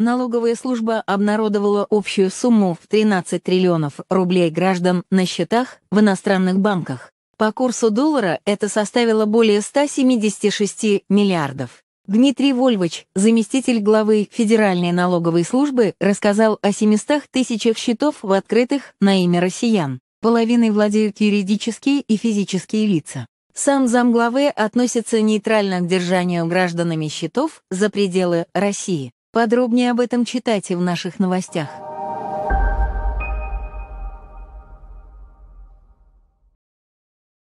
налоговая служба обнародовала общую сумму в 13 триллионов рублей граждан на счетах в иностранных банках. По курсу доллара это составило более 176 миллиардов. Дмитрий Вольвич, заместитель главы Федеральной налоговой службы, рассказал о 700 тысячах счетов в открытых на имя россиян. Половиной владеют юридические и физические лица. Сам замглавы относится нейтрально к держанию гражданами счетов за пределы России. Подробнее об этом читайте в наших новостях.